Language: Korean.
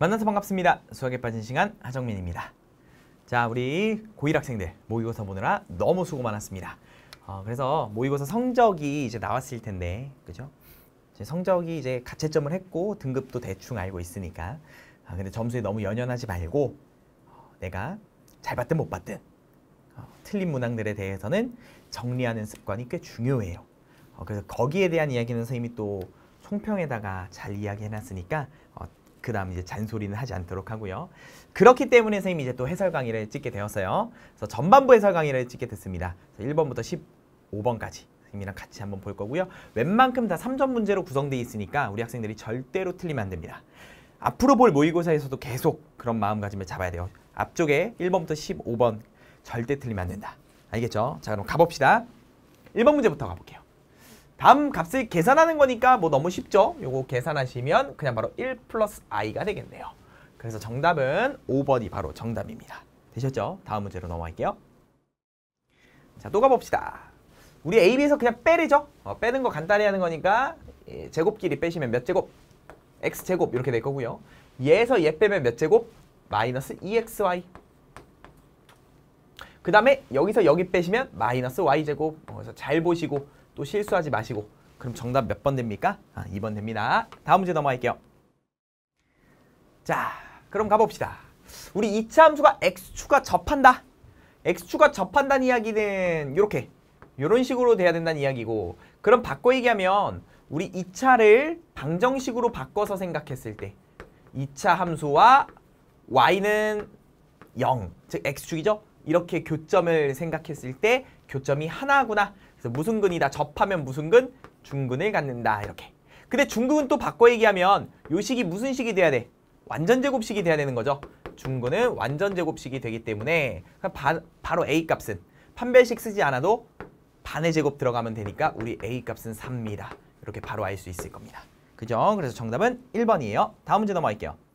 만나서 반갑습니다. 수학에 빠진 시간 하정민입니다. 자, 우리 고1 학생들 모의고사 보느라 너무 수고 많았습니다. 어, 그래서 모의고사 성적이 이제 나왔을 텐데, 그죠? 이제 성적이 이제 가채점을 했고 등급도 대충 알고 있으니까 아, 근데 점수에 너무 연연하지 말고 어, 내가 잘 봤든 못 봤든 어, 틀린 문항들에 대해서는 정리하는 습관이 꽤 중요해요. 어, 그래서 거기에 대한 이야기는 선생님이 또 총평에다가 잘 이야기해놨으니까 어, 그 다음 이제 잔소리는 하지 않도록 하고요. 그렇기 때문에 선생님이 이제 또 해설 강의를 찍게 되었어요. 그래서 전반부 해설 강의를 찍게 됐습니다. 그래서 1번부터 15번까지 선생님이랑 같이 한번 볼 거고요. 웬만큼 다 3점 문제로 구성되어 있으니까 우리 학생들이 절대로 틀리면 안 됩니다. 앞으로 볼 모의고사에서도 계속 그런 마음가짐을 잡아야 돼요. 앞쪽에 1번부터 15번 절대 틀리면 안 된다. 알겠죠? 자 그럼 가봅시다. 1번 문제부터 가볼게요. 다음 값을 계산하는 거니까 뭐 너무 쉽죠? 요거 계산하시면 그냥 바로 1 플러스 i가 되겠네요. 그래서 정답은 5번이 바로 정답입니다. 되셨죠? 다음 문제로 넘어갈게요. 자, 또 가봅시다. 우리 AB에서 그냥 빼리죠? 어, 빼는 거 간단히 하는 거니까 예, 제곱끼리 빼시면 몇 제곱? x제곱 이렇게 될 거고요. 얘에서 얘 빼면 몇 제곱? 마이너스 2xy. 그 다음에 여기서 여기 빼시면 마이너스 y제곱 그래서 잘 보시고 또 실수하지 마시고 그럼 정답 몇 번 됩니까? 아, 2번 됩니다. 다음 문제 넘어갈게요. 자, 그럼 가봅시다. 우리 2차 함수가 x축과 접한다. x축과 접한다는 이야기는 이렇게 이런 식으로 돼야 된다는 이야기고 그럼 바꿔 얘기하면 우리 2차를 방정식으로 바꿔서 생각했을 때 2차 함수와 y는 0, 즉 x축이죠. 이렇게 교점을 생각했을 때 교점이 하나구나. 그래서 무슨근이다. 접하면 무슨근? 중근을 갖는다. 이렇게. 근데 중근은 또 바꿔 얘기하면 요 식이 무슨 식이 돼야 돼? 완전제곱식이 돼야 되는 거죠. 중근은 완전제곱식이 되기 때문에 바, 바로 A값은 판별식 쓰지 않아도 반의 제곱 들어가면 되니까 우리 A값은 3입니다. 이렇게 바로 알 수 있을 겁니다. 그죠? 그래서 정답은 1번이에요. 다음 문제 넘어갈게요.